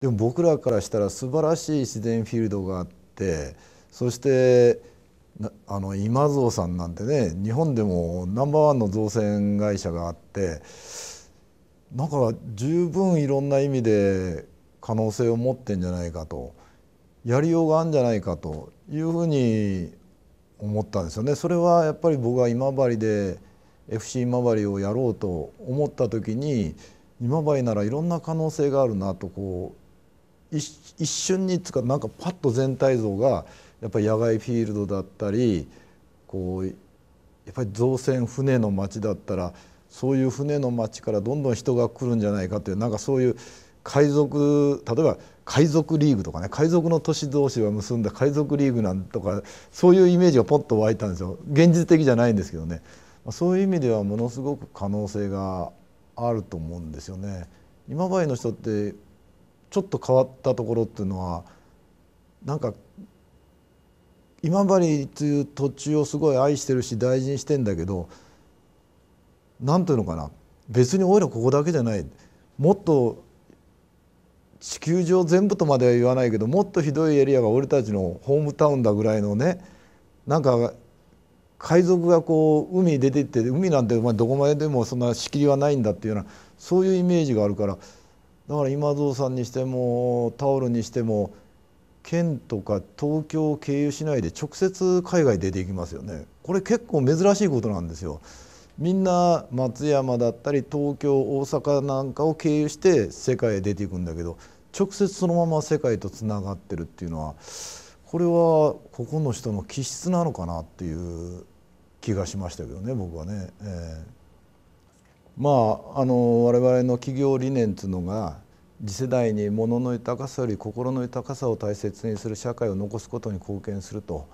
でも僕らからしたら素晴らしい自然フィールドがあってそしてあの今蔵さんなんてね日本でもナンバーワンの造船会社があってだから十分いろんな意味で可能性を持ってんじゃないかとやりようがあるんじゃないかというふうに思ったんですよね。それはやっぱり僕は今治で FC 今治をやろうと思った時に今治ならいろんな可能性があるなとこう一瞬につかなんかパッと全体像がやっぱり野外フィールドだったりこうやっぱり造船船の町だったらそういう船の町からどんどん人が来るんじゃないかっていうなんかそういう海賊例えば海賊リーグとかね海賊の都市同士が結んだ海賊リーグなんとかそういうイメージがポッと湧いたんですよ現実的じゃないんですけどねそういう意味ではものすごく可能性があると思うんですよね。今治の人ってちょっと変わったところっていうのはなんか今治という土地をすごい愛してるし大事にしてんだけど何ていうのかな別においらここだけじゃないもっと地球上全部とまでは言わないけどもっとひどいエリアが俺たちのホームタウンだぐらいのねなんか海賊がこう海に出てって海なんてどこまででもそんな仕切りはないんだっていうようなそういうイメージがあるから。だから今蔵さんにしてもタオルにしても県とか東京を経由しないで直接海外出ていきますよねこれ結構珍しいことなんですよみんな松山だったり東京大阪なんかを経由して世界へ出ていくんだけど直接そのまま世界とつながってるっていうのはこれはここの人の気質なのかなっていう気がしましたけどね僕はね。えーまあ、あの我々の企業理念というのが次世代に物の豊かさより心の豊かさを大切にする社会を残すことに貢献すると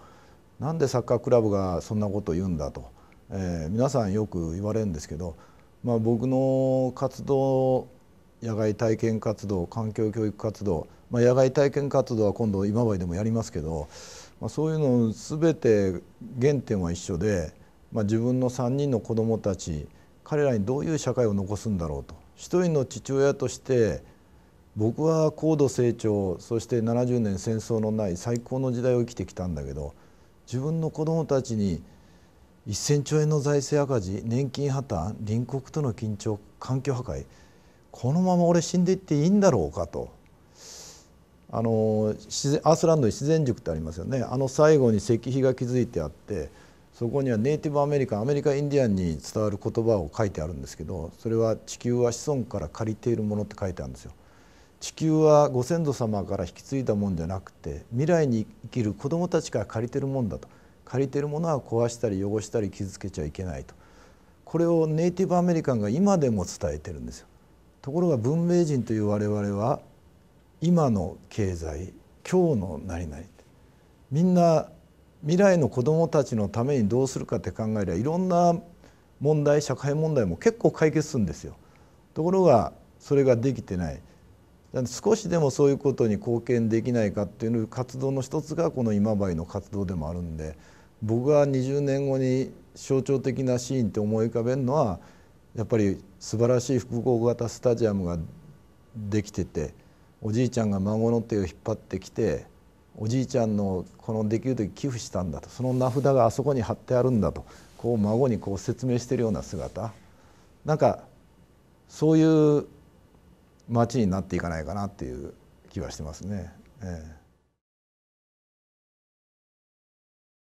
なんでサッカークラブがそんなことを言うんだと、えー、皆さんよく言われるんですけど、まあ、僕の活動野外体験活動環境教育活動、まあ、野外体験活動は今度今治でもやりますけど、まあ、そういうの全て原点は一緒で、まあ、自分の3人の子どもたち彼らにどういう社会を残すんだろうと一人の父親として僕は高度成長そして70年戦争のない最高の時代を生きてきたんだけど自分の子どもたちに1,000兆円の財政赤字年金破綻隣国との緊張環境破壊このまま俺死んでいっていいんだろうかとあのアースランドに自然塾ってありますよねあの最後に石碑が築いてあってそこにはネイティブアメリカンアメリカインディアンに伝わる言葉を書いてあるんですけどそれは「地球は子孫から借りているもの」って書いてあるんですよ。地球はご先祖様から引き継いだもんじゃなくて未来に生きる子どもたちから借りてるもんだと借りてるものは壊したり汚したり傷つけちゃいけないとこれをネイティブアメリカンが今でも伝えてるんですよ。ところが文明人という我々は今の経済今日の何々みんな未来の子どもたちのためにどうするかって考えりゃいろんな問題社会問題も結構解決するんですよ。ところがそれができてない少しでもそういうことに貢献できないかっていう活動の一つがこの今治の活動でもあるんで僕が20年後に象徴的なシーンって思い浮かべるのはやっぱり素晴らしい複合型スタジアムができてておじいちゃんが孫の手を引っ張ってきておじいちゃんのこのできる時寄付したんだとその名札があそこに貼ってあるんだとこう孫にこう説明しているような姿なんかそういう町になっていかないかなっていう気はしてますね。ええ